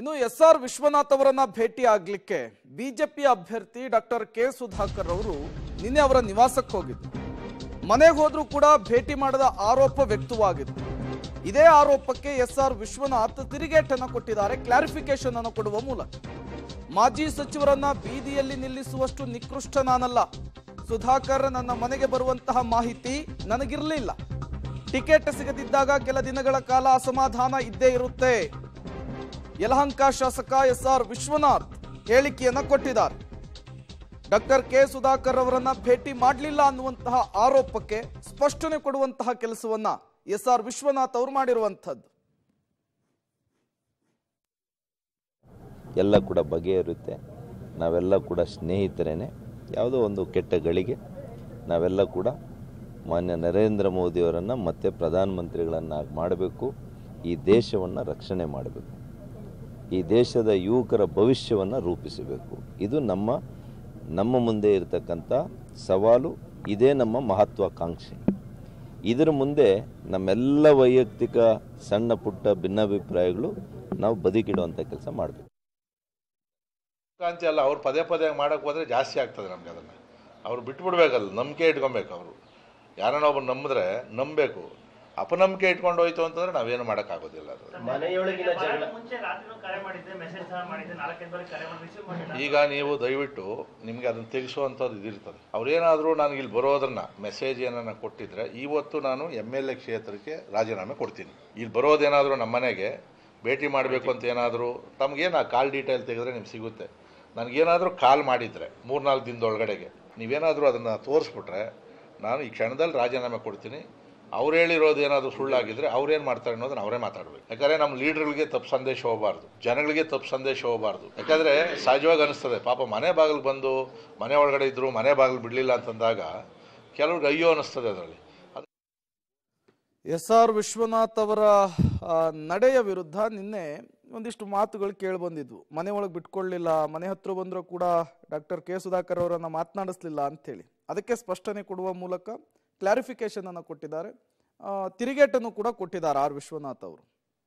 ಇನ್ನು S R Vishwanath ಅವರನ್ನ ಭೇಟಿ ಆಗ್ಲಿಕ್ಕೆ ಬಿಜೆಪಿ ಅಭ್ಯರ್ಥಿ ಡಾಕ್ಟರ್ ಕೆ ಸುಧಾಕರ್ ಅವರು ನಿನ್ನೆ ಅವರ ನಿವಾಸಕ್ಕೆ ಹೋಗಿದ್ರು ಮನೆಗೆ ಹೋದ್ರೂ ಕೂಡ ಭೇಟಿ ಮಾಡದ ಆರೋಪ ವ್ಯಕ್ತವಾಗಿತ್ತು ಇದೇ ಆರೋಪಕ್ಕೆ ಎಸ್ ಆರ್ ವಿಶ್ವನಾಥ್ ತಿರುಗೇಟನ್ನು ಕೊಟ್ಟಿದ್ದಾರೆ ಕ್ಲಾರಿಫಿಕೇಶನ್ ಅನ್ನು ಕೊಡುವ ಮೂಲಕ ಮಾಜಿ ಸಚಿವರನ್ನ ಬೀದಿಯಲ್ಲಿ ನಿಲ್ಲಿಸುವಷ್ಟು ನಿಕೃಷ್ಟ ನಾನಲ್ಲ ಸುಧಾಕರ್ ನನ್ನ ಮನೆಗೆ ಬರುವಂತಹ ಮಾಹಿತಿ ನನಗಿರಲಿಲ್ಲ ಟಿಕೆಟ್ ಸಿಗದಿದ್ದಾಗ ಕೆಲ ದಿನಗಳ ಕಾಲ ಅಸಮಾಧಾನ ಇದ್ದೇ ಇರುತ್ತೆ ಯಲಹಂಕ ಶಾಸಕ ಎಸ್ ಆರ್ ವಿಶ್ವನಾಥ್ ಹೇಳಿಕೆಯನ್ನ ಕೊಟ್ಟಿದ್ದಾರೆ ಡಾಕ್ಟರ್ ಕೆ ಸುಧಾಕರ್ ಅವರನ್ನ ಭೇಟಿ ಮಾಡಲಿಲ್ಲ ಅನ್ನುವಂತಹ ಆರೋಪಕ್ಕೆ ಸ್ಪಷ್ಟನೆ ಕೊಡುವಂತಹ ಕೆಲಸವನ್ನ ಎಸ್ ಆರ್ ವಿಶ್ವನಾಥ್ ಅವರು ಮಾಡಿರುವಂಥದ್ದು ಎಲ್ಲ ಕೂಡ ಬಗೆಯರುತ್ತೆ ನಾವೆಲ್ಲ ಕೂಡ ಸ್ನೇಹಿತರೇನೆ ಯಾವುದೋ ಒಂದು ಕೆಟ್ಟ ಗಳಿಗೆ ನಾವೆಲ್ಲ ಕೂಡ ಮಾನ್ಯ ನರೇಂದ್ರ ಮೋದಿಯವರನ್ನು ಮತ್ತೆ ಪ್ರಧಾನಮಂತ್ರಿಗಳನ್ನಾಗಿ ಮಾಡಬೇಕು ಈ ದೇಶವನ್ನು ರಕ್ಷಣೆ ಮಾಡಬೇಕು ಈ ದೇಶದ ಯುವಕರ ಭವಿಷ್ಯವನ್ನು ರೂಪಿಸಬೇಕು ಇದು ನಮ್ಮ ನಮ್ಮ ಮುಂದೆ ಇರತಕ್ಕಂಥ ಸವಾಲು ಇದೇ ನಮ್ಮ ಮಹತ್ವಾಕಾಂಕ್ಷೆ ಇದರ ಮುಂದೆ ನಮ್ಮೆಲ್ಲ ವೈಯಕ್ತಿಕ ಸಣ್ಣ ಪುಟ್ಟ ಭಿನ್ನಾಭಿಪ್ರಾಯಗಳು ನಾವು ಬದುಕಿಡುವಂಥ ಕೆಲಸ ಮಾಡಬೇಕು ಅಲ್ಲ ಅವ್ರು ಪದೇ ಪದೇ ಮಾಡೋಕ್ಕೆ ಹೋದರೆ ಜಾಸ್ತಿ ಆಗ್ತದೆ ನಮಗೆ ಅದನ್ನು ಅವ್ರು ಬಿಟ್ಬಿಡ್ಬೇಕಲ್ಲ ನಂಬಿಕೆ ಇಟ್ಕೊಬೇಕು ಅವರು ಯಾರನ್ನೊಬ್ಬರು ನಂಬಿದ್ರೆ ನಂಬಬೇಕು ಅಪನಂಬಿಕೆ ಇಟ್ಕೊಂಡು ಹೋಯ್ತು ಅಂತಂದ್ರೆ ನಾವೇನು ಮಾಡೋಕ್ಕಾಗೋದಿಲ್ಲ ಅದು ಈಗ ನೀವು ದಯವಿಟ್ಟು ನಿಮಗೆ ಅದನ್ನ ತೆಗೆಸುವಂಥದ್ದು ಇದಿರ್ತದೆ ಅವ್ರೇನಾದ್ರೂ ನನಗೆ ಇಲ್ಲಿ ಬರೋದನ್ನ ಮೆಸೇಜ್ ಏನನ್ನ ಕೊಟ್ಟಿದ್ರೆ ಇವತ್ತು ನಾನು ಎಮ್ ಎಲ್ ಎ ಕ್ಷೇತ್ರಕ್ಕೆ ರಾಜೀನಾಮೆ ಕೊಡ್ತೀನಿ ಇಲ್ಲಿ ಬರೋದೇನಾದರೂ ನಮ್ಮ ಮನೆಗೆ ಭೇಟಿ ಮಾಡಬೇಕು ಅಂತ ಏನಾದರೂ ತಮಗೇನು ಆ ಕಾಲ್ ಡೀಟೇಲ್ ತೆಗೆದ್ರೆ ನಿಮ್ಗೆ ಸಿಗುತ್ತೆ ನನಗೇನಾದರೂ ಕಾಲ್ ಮಾಡಿದರೆ ಮೂರ್ನಾಲ್ಕು ದಿನದೊಳಗಡೆಗೆ ನೀವೇನಾದರೂ ಅದನ್ನು ತೋರಿಸ್ಬಿಟ್ರೆ ನಾನು ಈ ಕ್ಷಣದಲ್ಲಿ ರಾಜೀನಾಮೆ ಕೊಡ್ತೀನಿ ಅವ್ರು ಹೇಳಿರೋದು ಏನಾದರೂ ಸುಳ್ಳಾಗಿದ್ದರೆ ಅವ್ರೇನು ಮಾಡ್ತಾರೆ ಅನ್ನೋದನ್ನ ಅವರೇ ಮಾತಾಡಬೇಕು ಯಾಕಂದ್ರೆ ನಮ್ಮ ಲೀಡರ್ಗಳಿಗೆ ತಪ್ಪು ಸಂದೇಶ ಹೋಗಬಾರ್ದು ಜನಗಳಿಗೆ ತಪ್ಪು ಸಂದೇಶ ಹೋಗಬಾರ್ದು ಯಾಕಂದ್ರೆ ಸಹಜವಾಗಿ ಅನಿಸ್ತದೆ ಪಾಪ ಮನೆ ಬಾಗಿಲು ಬಂದು ಮನೆ ಒಳಗಡೆ ಇದ್ದರು ಮನೆ ಬಾಗಿಲು ಬಿಡಲಿಲ್ಲ ಅಂತಂದಾಗ ಕೆಲವ್ರಿಗೆ ಅಯ್ಯೋ ಅನಿಸ್ತದೆ ಅದರಲ್ಲಿ ಎಸ್ ಆರ್ ವಿಶ್ವನಾಥ್ ಅವರ ನಡೆಯ ವಿರುದ್ಧ ನಿನ್ನೆ ಒಂದಿಷ್ಟು ಮಾತುಗಳು ಕೇಳಿ ಬಂದಿದ್ವು ಮನೆ ಒಳಗೆ ಬಿಟ್ಕೊಳ್ಳಲಿಲ್ಲ ಮನೆ ಹತ್ರ ಬಂದರೂ ಕೂಡ ಡಾಕ್ಟರ್ ಕೆ ಸುಧಾಕರ್ ಅವರನ್ನು ಮಾತನಾಡಿಸ್ಲಿಲ್ಲ ಅಂಥೇಳಿ ಅದಕ್ಕೆ ಸ್ಪಷ್ಟನೆ ಕೊಡುವ ಮೂಲಕ ಕ್ಲಾರಿಫಿಕೇಶನ್ ಅನ್ನು ಕೊಟ್ಟಿದ್ದಾರೆ ತಿರುಗೇಟನ್ನು ಕೂಡ ಕೊಟ್ಟಿದ್ದಾರೆ ಆರ್ ವಿಶ್ವನಾಥ್ ಅವರು